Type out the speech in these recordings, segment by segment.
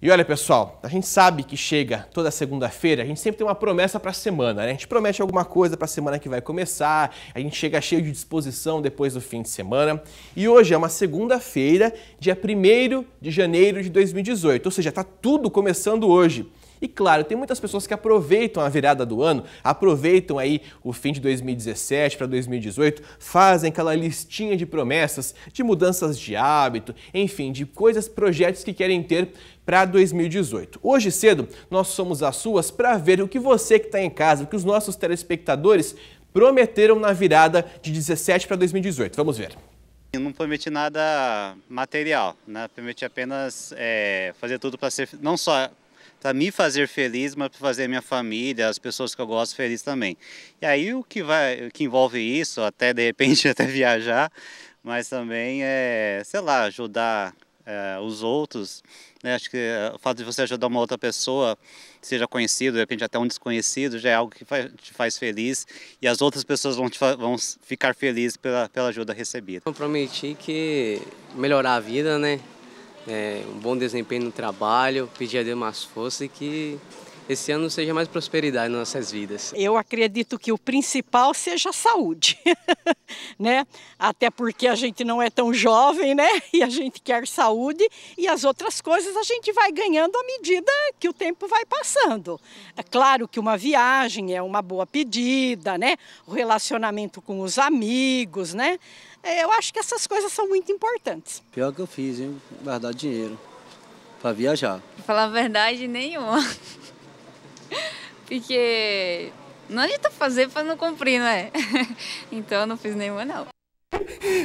E olha, pessoal, a gente sabe que chega toda segunda-feira, a gente sempre tem uma promessa para a semana, né? A gente promete alguma coisa para a semana que vai começar, a gente chega cheio de disposição depois do fim de semana. E hoje é uma segunda-feira, dia 1 de janeiro de 2018, ou seja, está tudo começando hoje. E claro, tem muitas pessoas que aproveitam a virada do ano, aproveitam aí o fim de 2017 para 2018, fazem aquela listinha de promessas, de mudanças de hábito, enfim, de coisas, projetos que querem ter para 2018. Hoje cedo, nós somos as suas para ver o que você que está em casa, o que os nossos telespectadores prometeram na virada de 17 para 2018. Vamos ver. Eu não prometi nada material, né? prometi apenas é, fazer tudo para ser, não só para tá me fazer feliz, mas para fazer minha família, as pessoas que eu gosto feliz também. E aí o que vai, o que envolve isso, até de repente até viajar, mas também é, sei lá, ajudar é, os outros. Né? Acho que é, o fato de você ajudar uma outra pessoa, seja conhecido, de repente até um desconhecido, já é algo que te faz feliz e as outras pessoas vão, te, vão ficar felizes pela, pela ajuda recebida. Eu prometi que melhorar a vida, né? é, um bom desempenho no trabalho, pedir a Deus mais força e que esse ano seja mais prosperidade nas nossas vidas. Eu acredito que o principal seja a saúde, né? Até porque a gente não é tão jovem, né? E a gente quer saúde e as outras coisas a gente vai ganhando à medida que o tempo vai passando. É claro que uma viagem é uma boa pedida, né? O relacionamento com os amigos, né? É, eu acho que essas coisas são muito importantes. Pior que eu fiz, hein? Guardar dinheiro para viajar. falar a verdade, nenhuma. Porque não adianta fazer para não cumprir, né? Então eu não fiz nenhuma, não.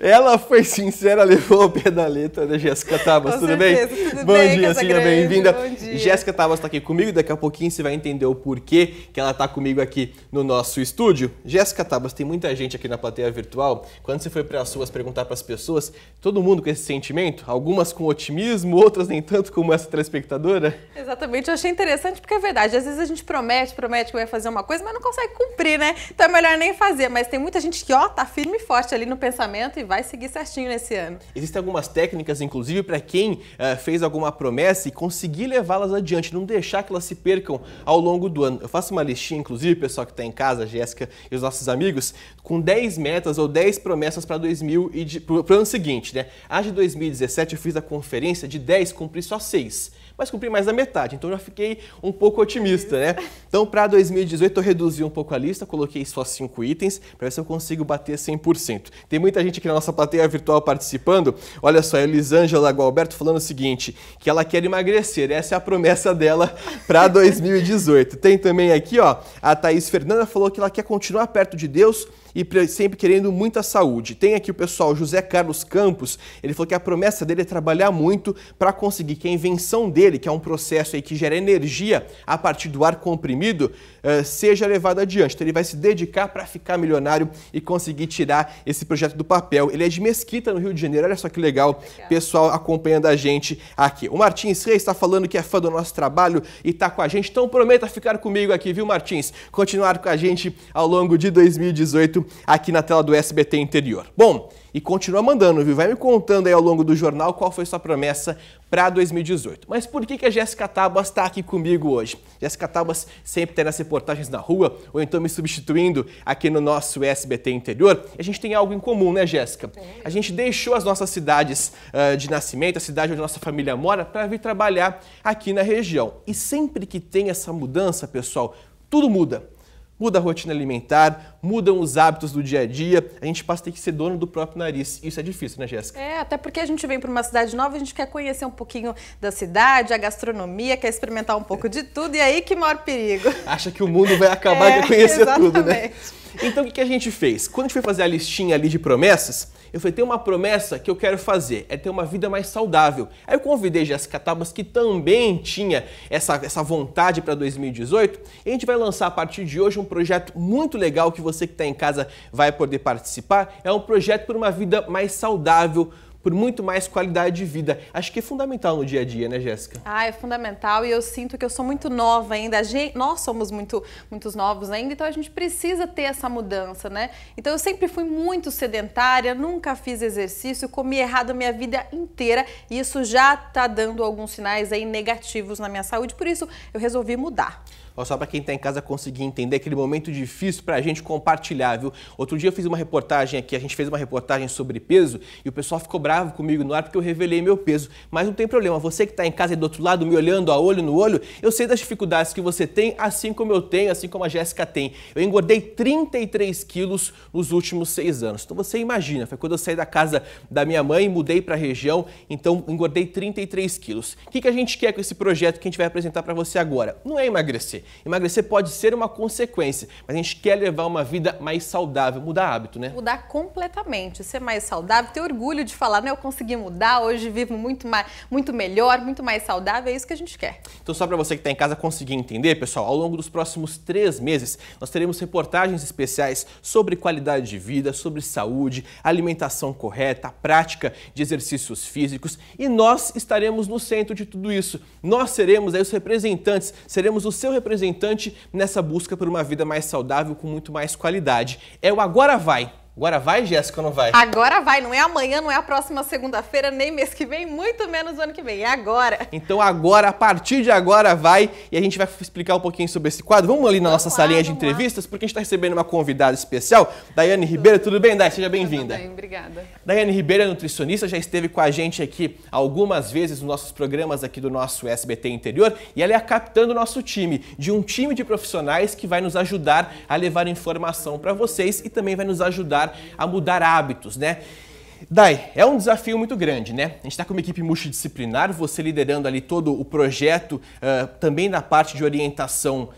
Ela foi sincera, levou ao pé da letra, né, Jéssica Tabas? tudo certeza, bem? Tudo bom bem, dia, seja bem-vinda. Jéssica Tabas está aqui comigo, e daqui a pouquinho você vai entender o porquê que ela está comigo aqui no nosso estúdio. Jéssica Tabas, tem muita gente aqui na plateia virtual. Quando você foi para as suas perguntar para as pessoas, todo mundo com esse sentimento? Algumas com otimismo, outras nem tanto como essa telespectadora? Exatamente, eu achei interessante porque é verdade. Às vezes a gente promete, promete que vai fazer uma coisa, mas não consegue cumprir, né? Então é melhor nem fazer. Mas tem muita gente que, ó, tá firme e forte ali no pensamento e vai seguir certinho nesse ano. Existem algumas técnicas, inclusive, para quem uh, fez alguma promessa e conseguir levá-las adiante, não deixar que elas se percam ao longo do ano. Eu faço uma listinha, inclusive, pessoal que está em casa, Jéssica e os nossos amigos, com 10 metas ou 10 promessas para o ano seguinte, né? A de 2017 eu fiz a conferência de 10, cumpri só 6 mas cumpri mais da metade, então já fiquei um pouco otimista, né? Então, para 2018, eu reduzi um pouco a lista, coloquei só cinco itens, para ver se eu consigo bater 100%. Tem muita gente aqui na nossa plateia virtual participando. Olha só, a Elisângela Gualberto falando o seguinte, que ela quer emagrecer, essa é a promessa dela para 2018. Tem também aqui, ó, a Thaís Fernanda falou que ela quer continuar perto de Deus, e sempre querendo muita saúde. Tem aqui o pessoal José Carlos Campos, ele falou que a promessa dele é trabalhar muito para conseguir que a invenção dele, que é um processo aí que gera energia a partir do ar comprimido, eh, seja levada adiante. Então ele vai se dedicar para ficar milionário e conseguir tirar esse projeto do papel. Ele é de Mesquita, no Rio de Janeiro. Olha só que legal, pessoal acompanhando a gente aqui. O Martins Reis está falando que é fã do nosso trabalho e está com a gente. Então prometa ficar comigo aqui, viu, Martins? Continuar com a gente ao longo de 2018 aqui na tela do SBT Interior. Bom, e continua mandando, viu? Vai me contando aí ao longo do jornal qual foi sua promessa para 2018. Mas por que, que a Jéssica Tabas está aqui comigo hoje? Jéssica Tabas sempre tem nas reportagens na rua, ou então me substituindo aqui no nosso SBT interior. A gente tem algo em comum, né, Jéssica? A gente deixou as nossas cidades uh, de nascimento, a cidade onde a nossa família mora, para vir trabalhar aqui na região. E sempre que tem essa mudança, pessoal, tudo muda Muda a rotina alimentar, mudam os hábitos do dia a dia, a gente passa a ter que ser dono do próprio nariz. Isso é difícil, né, Jéssica? É, até porque a gente vem para uma cidade nova, a gente quer conhecer um pouquinho da cidade, a gastronomia, quer experimentar um pouco de tudo, e é aí que mora o perigo. Acha que o mundo vai acabar é, de conhecer exatamente. tudo, né? Então o que, a gente fez? Quando a gente foi fazer a listinha ali de promessas, eu falei, tem uma promessa que eu quero fazer, é ter uma vida mais saudável. Aí eu convidei Jéssica Tabas, que também tinha essa, essa vontade para 2018, e a gente vai lançar a partir de hoje um projeto muito legal que você que está em casa vai poder participar. É um projeto por uma vida mais saudável por muito mais qualidade de vida. Acho que é fundamental no dia a dia, né, Jéssica? Ah, é fundamental e eu sinto que eu sou muito nova ainda. Gente, nós somos muito, muitos novos ainda, então a gente precisa ter essa mudança, né? Então eu sempre fui muito sedentária, nunca fiz exercício, comi errado a minha vida inteira e isso já tá dando alguns sinais aí negativos na minha saúde, por isso eu resolvi mudar só para quem está em casa conseguir entender aquele momento difícil para a gente compartilhar, viu? Outro dia eu fiz uma reportagem aqui, a gente fez uma reportagem sobre peso e o pessoal ficou bravo comigo no ar porque eu revelei meu peso. Mas não tem problema, você que está em casa e do outro lado me olhando a olho no olho, eu sei das dificuldades que você tem, assim como eu tenho, assim como a Jéssica tem. Eu engordei 33 quilos nos últimos seis anos. Então você imagina, foi quando eu saí da casa da minha mãe, mudei para a região, então engordei 33 quilos. O que, que a gente quer com esse projeto que a gente vai apresentar para você agora? Não é emagrecer. Emagrecer pode ser uma consequência, mas a gente quer levar uma vida mais saudável, mudar hábito, né? Mudar completamente, ser mais saudável, ter orgulho de falar, né? Eu consegui mudar, hoje vivo muito, mais, muito melhor, muito mais saudável, é isso que a gente quer. Então, só para você que está em casa conseguir entender, pessoal, ao longo dos próximos três meses, nós teremos reportagens especiais sobre qualidade de vida, sobre saúde, alimentação correta, prática de exercícios físicos e nós estaremos no centro de tudo isso. Nós seremos aí os representantes, seremos o seu representante representante nessa busca por uma vida mais saudável com muito mais qualidade. É o Agora Vai! Agora vai, Jéssica, ou não vai? Agora vai, não é amanhã, não é a próxima segunda-feira, nem mês que vem, muito menos ano que vem, é agora. Então agora, a partir de agora vai, e a gente vai explicar um pouquinho sobre esse quadro. Vamos ali na vamos nossa lá, salinha de entrevistas, lá. porque a gente está recebendo uma convidada especial, Daiane Ribeiro. Tudo bem, Dai? Seja bem-vinda. Tudo bem, obrigada. Daiane Ribeiro é nutricionista, já esteve com a gente aqui algumas vezes nos nossos programas aqui do nosso SBT Interior, e ela é a capitã do nosso time, de um time de profissionais que vai nos ajudar a levar informação para vocês e também vai nos ajudar ajudar a mudar hábitos, né? Dai, é um desafio muito grande, né? A gente está com uma equipe multidisciplinar, você liderando ali todo o projeto, uh, também na parte de orientação uh,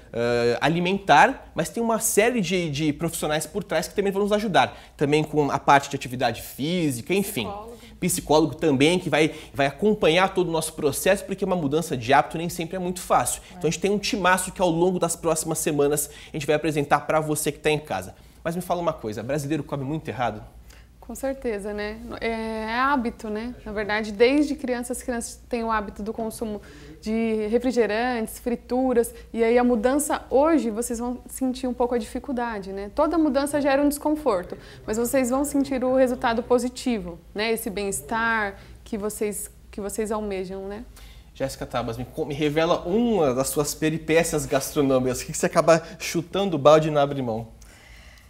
alimentar, mas tem uma série de, de, profissionais por trás que também vão nos ajudar. Também com a parte de atividade física, enfim. Psicólogo, Psicólogo também, que vai, vai acompanhar todo o nosso processo, porque uma mudança de hábito nem sempre é muito fácil. Então a gente tem um timaço que ao longo das próximas semanas a gente vai apresentar para você que está em casa. Mas me fala uma coisa, brasileiro come muito errado? Com certeza, né? É, é hábito, né? Na verdade, desde criança as crianças têm o hábito do consumo de refrigerantes, frituras, e aí a mudança hoje vocês vão sentir um pouco a dificuldade, né? Toda mudança gera um desconforto, mas vocês vão sentir o resultado positivo, né? Esse bem-estar que vocês que vocês almejam, né? Jéssica Tabas, me, me, revela uma das suas peripécias gastronômicas, o que, você acaba chutando o balde e não abre mão?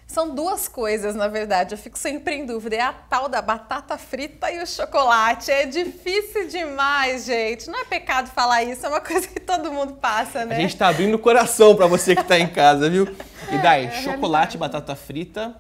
São duas coisas, na verdade, eu fico sempre em dúvida. É a tal da batata frita e o chocolate. É difícil demais, gente. Não é pecado falar isso, é uma coisa que todo mundo passa, né? A gente tá abrindo o coração para você que tá em casa, viu? E daí, é, é chocolate e batata frita.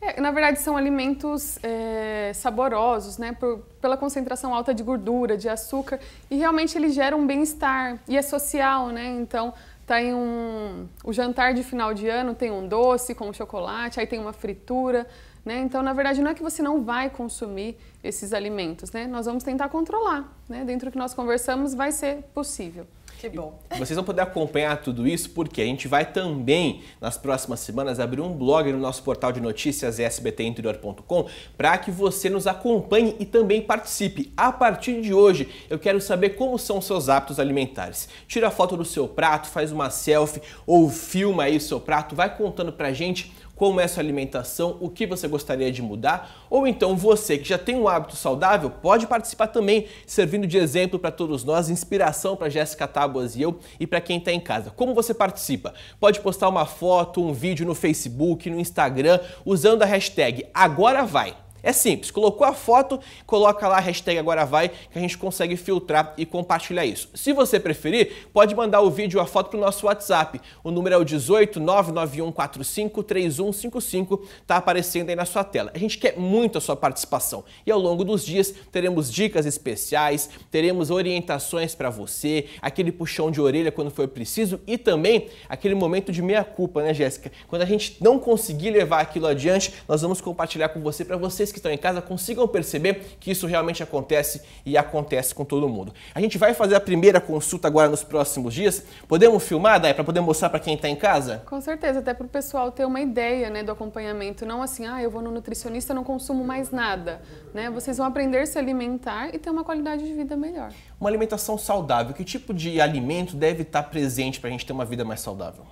É, na verdade, são alimentos é, saborosos, né? Por, pela concentração alta de gordura, de açúcar. E realmente ele gera um bem-estar. E é social, né? Então, tem tá um. O jantar de final de ano tem um doce com chocolate, aí tem uma fritura. Né? Então, na verdade, não é que você não vai consumir esses alimentos, né? Nós vamos tentar controlar, né? Dentro do que nós conversamos, vai ser possível. Que bom. E vocês vão poder acompanhar tudo isso porque a gente vai também, nas próximas semanas, abrir um blog no nosso portal de notícias sbtinterior.com para que você nos acompanhe e também participe. A partir de hoje, eu quero saber como são os seus hábitos alimentares. Tira a foto do seu prato, faz uma selfie ou filma aí o seu prato, vai contando pra gente como é a sua alimentação, o que você gostaria de mudar, ou então você que já tem um hábito saudável pode participar também, servindo de exemplo para todos nós, inspiração para Jéssica Tábuas e eu e para quem está em casa. Como você participa? Pode postar uma foto, um vídeo no Facebook, no Instagram, usando a hashtag Agora Vai. É simples, colocou a foto, coloca lá a hashtag agora vai, que a gente consegue filtrar e compartilhar isso. Se você preferir, pode mandar o vídeo ou a foto para o nosso WhatsApp. O número é o 18991453155, 99145 tá aparecendo aí na sua tela. A gente quer muito a sua participação e ao longo dos dias teremos dicas especiais, teremos orientações para você, aquele puxão de orelha quando for preciso e também aquele momento de meia culpa, né, Jéssica? Quando a gente não conseguir levar aquilo adiante, nós vamos compartilhar com você para vocês que estão em casa consigam perceber que isso realmente acontece e acontece com todo mundo. A gente vai fazer a primeira consulta agora nos próximos dias. Podemos filmar, Dai, para poder mostrar para quem está em casa? Com certeza, até para o pessoal ter uma ideia né, do acompanhamento. Não assim, ah, eu vou no nutricionista, não consumo mais nada. Né? Vocês vão aprender a se alimentar e ter uma qualidade de vida melhor. Uma alimentação saudável, que tipo de alimento deve estar tá presente para a gente ter uma vida mais saudável?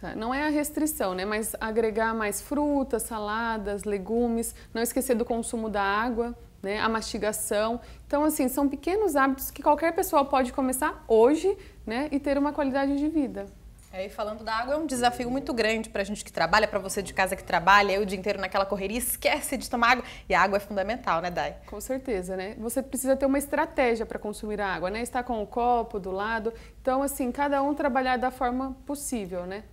Tá, não é a restrição, né? Mas agregar mais frutas, saladas, legumes, não esquecer do consumo da água, né? A mastigação. Então, assim, são pequenos hábitos que qualquer pessoa pode começar hoje, né? E ter uma qualidade de vida. É, e falando da água, é um desafio muito grande para a gente que trabalha, para você de casa que trabalha, eu o dia inteiro naquela correria, esquece de tomar água. E a água é fundamental, né, Dai? Com certeza, né? Você precisa ter uma estratégia para consumir a água, né? Estar com o copo do lado. Então, assim, cada um trabalhar da forma possível, né?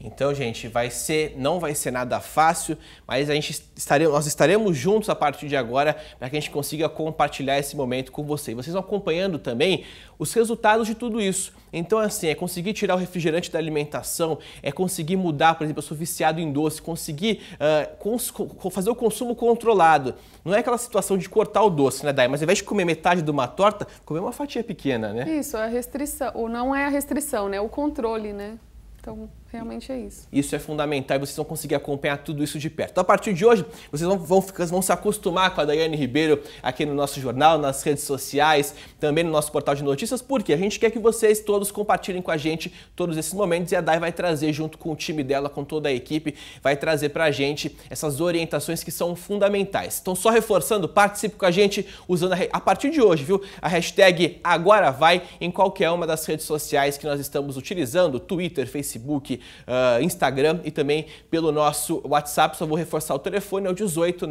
Então, gente, vai ser, não vai ser nada fácil, mas a gente estaremos, nós estaremos juntos a partir de agora para que a gente consiga compartilhar esse momento com vocês. Vocês vão acompanhando também os resultados de tudo isso. Então, assim, é conseguir tirar o refrigerante da alimentação, é conseguir mudar, por exemplo, eu sou viciado em doce, conseguir uh, fazer o consumo controlado. Não é aquela situação de cortar o doce, né, Dai? Mas ao invés de comer metade de uma torta, comer uma fatia pequena, né? Isso, a restrição, ou não é a restrição, né? O controle, né? Então... Realmente é isso. Isso é fundamental e vocês vão conseguir acompanhar tudo isso de perto. Então, a partir de hoje, vocês vão, vão, vão se acostumar com a Daiane Ribeiro aqui no nosso jornal, nas redes sociais, também no nosso portal de notícias, porque a gente quer que vocês todos compartilhem com a gente todos esses momentos e a Dai vai trazer junto com o time dela, com toda a equipe, vai trazer a gente essas orientações que são fundamentais. Então, só reforçando, participe com a gente usando a, a partir de hoje, viu? A hashtag Agora Vai em qualquer uma das redes sociais que nós estamos utilizando, Twitter, Facebook, uh, Instagram e também pelo nosso WhatsApp. Só vou reforçar o telefone, é o 18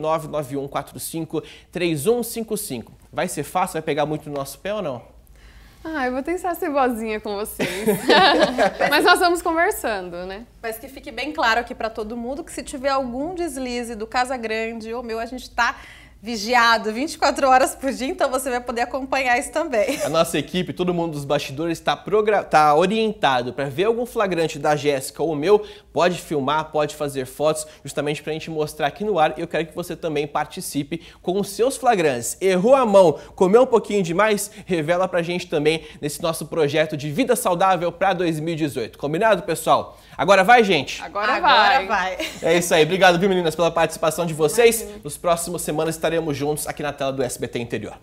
45 3155. Vai ser fácil? Vai pegar muito no nosso pé ou não? Ah, eu vou tentar ser boazinha com vocês. Mas nós vamos conversando, né? Mas que fique bem claro aqui para todo mundo que se tiver algum deslize do Casa Grande ou meu, a gente está vigiado 24 horas por dia, então você vai poder acompanhar isso também. A nossa equipe, todo mundo dos bastidores, está tá orientado para ver algum flagrante da Jéssica ou meu, pode filmar, pode fazer fotos, justamente para a gente mostrar aqui no ar. Eu quero que você também participe com os seus flagrantes. Errou a mão, comeu um pouquinho demais? Revela para a gente também nesse nosso projeto de vida saudável para 2018. Combinado, pessoal? Agora vai, gente? Agora, Agora vai. vai. É isso aí. Obrigado, viu, meninas, pela participação de vocês. Nos próximos semanas estaremos estaremos juntos aqui na tela do SBT Interior.